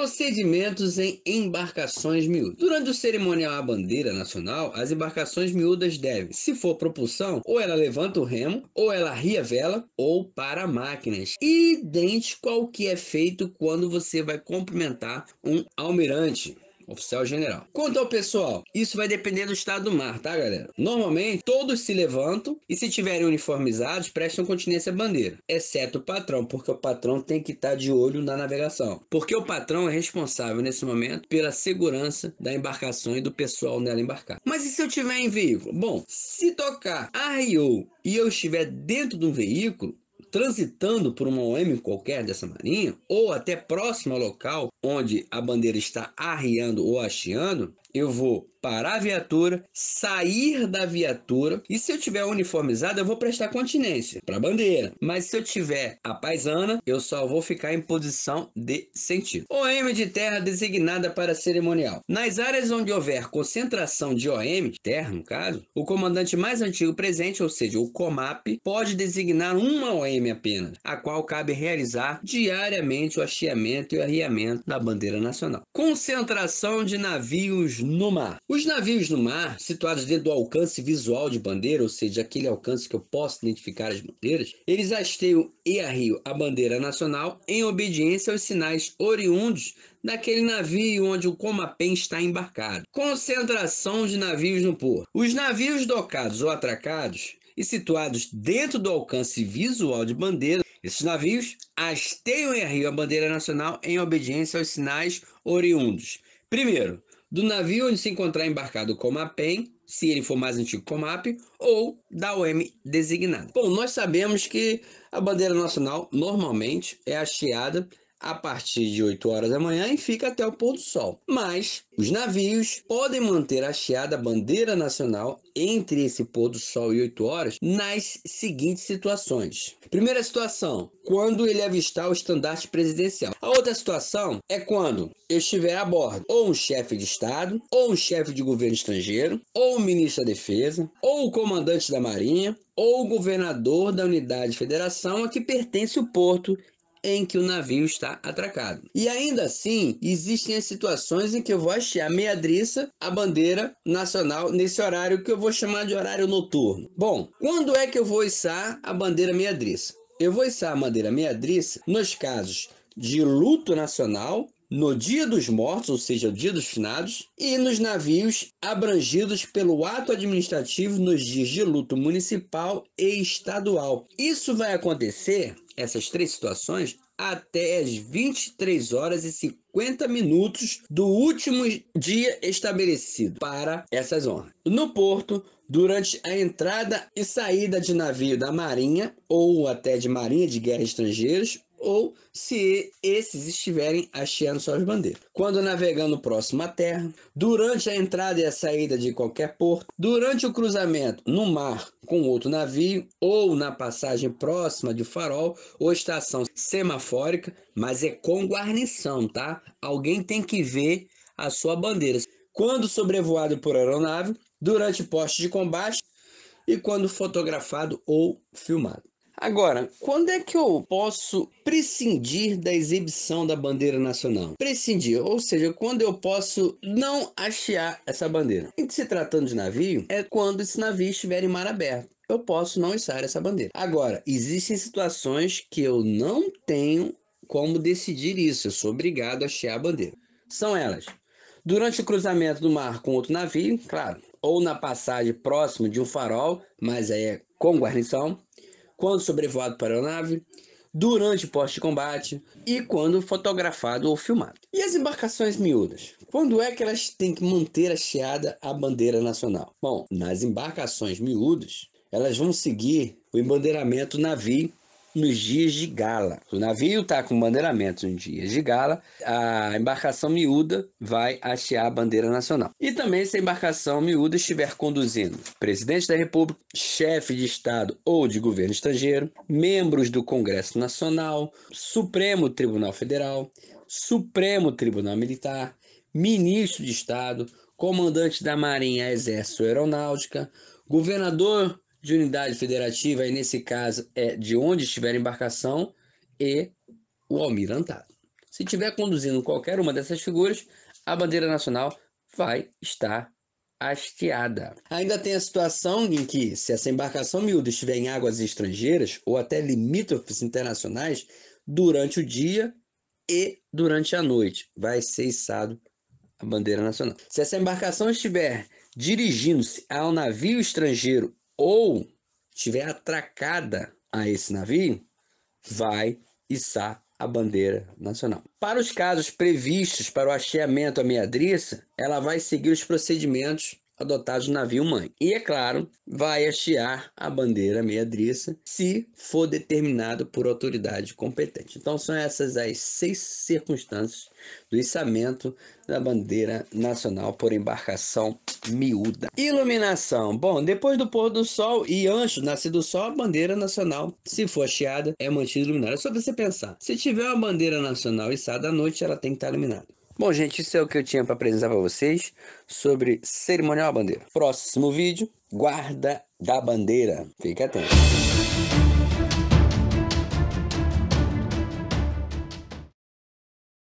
Procedimentos em embarcações miúdas. Durante o cerimonial à bandeira nacional, as embarcações miúdas devem, se for propulsão, ou ela levanta o remo, ou ela ria vela, ou para máquinas. Idêntico ao que é feito quando você vai cumprimentar um almirante oficial general. Quanto ao pessoal, isso vai depender do estado do mar, tá, galera? Normalmente, todos se levantam e se tiverem uniformizados, prestam continência à bandeira, exceto o patrão, porque o patrão tem que estar tá de olho na navegação. Porque o patrão é responsável nesse momento pela segurança da embarcação e do pessoal nela embarcar. Mas e se eu tiver em veículo? Bom, se tocar arriou e eu estiver dentro de um veículo, transitando por uma OM qualquer dessa marinha, ou até próximo ao local onde a bandeira está arriando ou hasteando, eu vou parar a viatura, sair da viatura e se eu tiver uniformizado, eu vou prestar continência para a bandeira. Mas se eu tiver a paisana, eu só vou ficar em posição de sentido. OM de terra designada para cerimonial. Nas áreas onde houver concentração de OM, terra no caso, o comandante mais antigo presente, ou seja, o COMAP, pode designar uma OM apenas, a qual cabe realizar diariamente o hasteamento e o arriamento da bandeira nacional. Concentração de navios no mar. Os navios no mar, situados dentro do alcance visual de bandeira, ou seja, aquele alcance que eu posso identificar as bandeiras, eles hasteiam e arriam a bandeira nacional em obediência aos sinais oriundos daquele navio onde o Comapém está embarcado. Concentração de navios no porto. Os navios docados ou atracados e situados dentro do alcance visual de bandeira esses navios hasteiam em Rio a bandeira nacional em obediência aos sinais oriundos. Primeiro, do navio onde se encontrar embarcado o Comapen, se ele for mais antigo Comap, ou da OM designada. Bom, nós sabemos que a bandeira nacional normalmente é hasteada a partir de 8 horas da manhã e fica até o pôr do sol. Mas os navios podem manter hasteada a bandeira nacional entre esse pôr do sol e 8 horas nas seguintes situações. Primeira situação, quando ele avistar o estandarte presidencial. A outra situação é quando eu estiver a bordo ou um chefe de Estado, ou um chefe de governo estrangeiro, ou o ministro da Defesa, ou o comandante da Marinha, ou o governador da unidade de federação a que pertence o porto em que o navio está atracado. E ainda assim, existem as situações em que eu vou achar meadriça a bandeira nacional nesse horário que eu vou chamar de horário noturno. Bom, quando é que eu vou içar a bandeira meadriça? Eu vou içar a bandeira meadriça nos casos de luto nacional no dia dos mortos, ou seja, o dia dos finados, e nos navios abrangidos pelo ato administrativo nos dias de luto municipal e estadual. Isso vai acontecer, essas três situações, até as 23 horas e 50 minutos do último dia estabelecido para essas honras. No porto, durante a entrada e saída de navio da Marinha ou até de Marinha de Guerra Estrangeiros ou se esses estiverem hasteando suas bandeiras. Quando navegando próximo à terra, durante a entrada e a saída de qualquer porto, durante o cruzamento no mar com outro navio ou na passagem próxima de farol ou estação semafórica, mas é com guarnição, tá? Alguém tem que ver a sua bandeira. Quando sobrevoado por aeronave, durante poste de combate e quando fotografado ou filmado. Agora, quando é que eu posso prescindir da exibição da bandeira nacional? Prescindir, ou seja, quando eu posso não hastear essa bandeira. Em se tratando de navio, é quando esse navio estiver em mar aberto eu posso não içar essa bandeira. Agora, existem situações que eu não tenho como decidir isso, eu sou obrigado a achear a bandeira. São elas: durante o cruzamento do mar com outro navio, claro, ou na passagem próximo de um farol, mas aí é com guarnição, quando sobrevoado para a aeronave, durante pós-combate e quando fotografado ou filmado. E as embarcações miúdas? Quando é que elas têm que manter hasteada a bandeira nacional? Bom, nas embarcações miúdas, elas vão seguir o embandeiramento navio nos dias de gala. O navio está com bandeiramento nos dias de gala, a embarcação miúda vai hastear a bandeira nacional. E também se a embarcação miúda estiver conduzindo presidente da República, chefe de Estado ou de governo estrangeiro, membros do Congresso Nacional, Supremo Tribunal Federal, Supremo Tribunal Militar, ministro de Estado, comandante da Marinha, Exército Aeronáutica, governador de unidade federativa, e nesse caso é de onde estiver a embarcação, e o almirantado. Se estiver conduzindo qualquer uma dessas figuras, a bandeira nacional vai estar hasteada. Ainda tem a situação em que, se essa embarcação miúda estiver em águas estrangeiras ou até limítrofes internacionais, durante o dia e durante a noite vai ser içado a bandeira nacional. Se essa embarcação estiver dirigindo-se a um navio estrangeiro ou estiver atracada a esse navio, vai içar a bandeira nacional. Para os casos previstos para o hasteamento à meia ela vai seguir os procedimentos adotados no navio mãe. E, é claro, vai achear a bandeira meia se for determinado por autoridade competente. Então, são essas as seis circunstâncias do içamento da bandeira nacional por embarcação miúda. Iluminação. Bom, depois do pôr do sol e ancho nascido nascer do sol, a bandeira nacional, se for acheada, é mantida iluminada. É só você pensar. Se tiver uma bandeira nacional içada à noite, ela tem que estar iluminada. Bom, gente, isso é o que eu tinha para apresentar para vocês sobre cerimonial bandeira. Próximo vídeo, guarda da bandeira. Fique atento.